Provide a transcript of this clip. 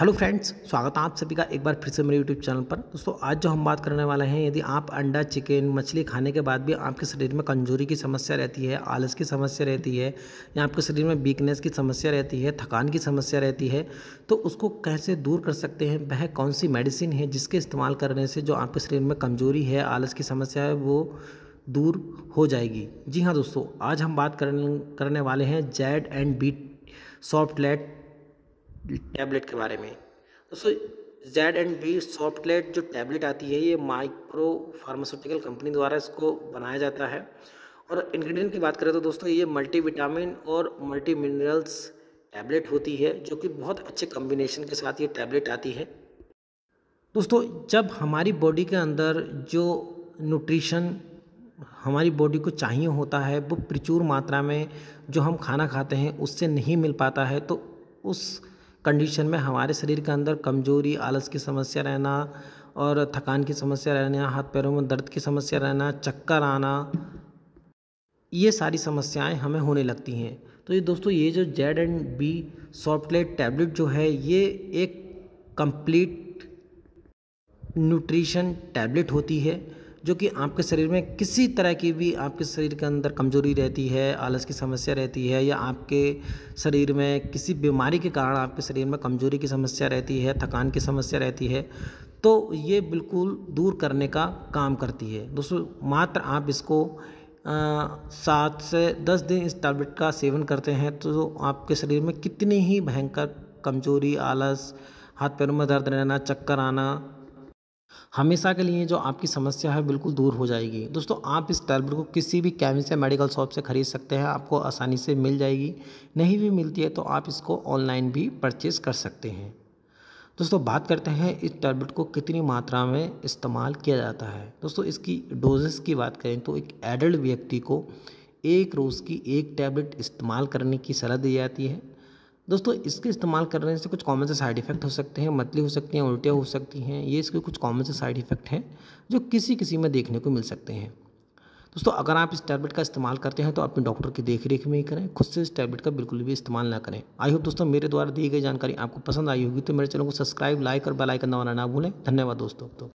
hello friends स्वागत है आप सभी का एक बार फिर से मेरे यूट्यूब चैनल पर दोस्तों आज जो हम बात करने वाले हैं यदि आप अंडा चिकन मछली खाने के बाद भी आपके शरीर में कमजोरी की समस्या रहती है आलस की समस्या रहती है या आपके शरीर में वीकनेस की समस्या रहती है थकान की समस्या रहती है तो उसको कैसे दूर कर सकते हैं वह कौन सी मेडिसिन है जिसके इस्तेमाल करने से जो आपके शरीर में कमजोरी है आलस की समस्या है वो दूर हो जाएगी जी हाँ दोस्तों आज हम बात करने वाले हैं Z and B softlet tablet के बारे में दोस्तों जेड एंड बी सॉफ्टलेट जो टैबलेट आती है ये माइक्रो फार्मास्यूटिकल कंपनी द्वारा इसको बनाया जाता है और इंग्रेडिएंट की बात करें तो दोस्तों ये मल्टी विटामिन और मल्टी मिनरल्स टैबलेट होती है जो कि बहुत अच्छे कम्बिनेशन के साथ ये टैबलेट आती है दोस्तों जब हमारी बॉडी के अंदर जो न्यूट्रिशन हमारी बॉडी को चाहिए होता है वो प्रचुर मात्रा में जो हम खाना खाते हैं उससे नहीं मिल पाता है तो उस कंडीशन में हमारे शरीर के अंदर कमजोरी आलस की समस्या रहना और थकान की समस्या रहना हाथ पैरों में दर्द की समस्या रहना चक्कर आना ये सारी समस्याएं हमें होने लगती हैं तो ये दोस्तों ये जो Z and B softlet tablet जो है ये एक कंप्लीट न्यूट्रिशन टैबलेट होती है जो कि आपके शरीर में किसी तरह की भी आपके शरीर के अंदर कमजोरी रहती है आलस की समस्या रहती है या आपके शरीर में किसी बीमारी के कारण आपके शरीर में कमजोरी की समस्या रहती है थकान की समस्या रहती है तो ये बिल्कुल दूर करने का काम करती है दोस्तों मात्र आप इसको सात से दस दिन इस टैबलेट का सेवन करते हैं तो आपके शरीर में कितनी ही भयंकर कमजोरी आलस हाथ पैरों में दर्द रहना चक्कर आना हमेशा के लिए जो आपकी समस्या है बिल्कुल दूर हो जाएगी दोस्तों आप इस टैबलेट को किसी भी केमिस्ट या मेडिकल शॉप से खरीद सकते हैं आपको आसानी से मिल जाएगी नहीं भी मिलती है तो आप इसको ऑनलाइन भी परचेज कर सकते हैं दोस्तों बात करते हैं इस टैबलेट को कितनी मात्रा में इस्तेमाल किया जाता है दोस्तों इसकी डोजेस की बात करें तो एक एडल्ट व्यक्ति को एक रोज़ की एक टैबलेट इस्तेमाल करने की सलाह दी जाती है दोस्तों इसके इस्तेमाल करने से कुछ कॉमन से साइड इफ़ेक्ट हो सकते हैं मतली हो सकती हैं उल्टियाँ हो सकती हैं ये इसके कुछ कॉमन से साइड इफ़ेक्ट हैं जो किसी किसी में देखने को मिल सकते हैं दोस्तों अगर आप इस टैबलेट का इस्तेमाल करते हैं तो अपने डॉक्टर की देख में ही करें खुद से इस टैबलेट का बिल्कुल भी इस्तेमाल ना करें आई होप दोस्तों मेरे द्वारा दी गई जानकारी आपको पसंद आई होगी तो मेरे चैनल को सब्सक्राइब लाइक और बेलाइकन दबाना ना भूलें धन्यवाद दोस्तों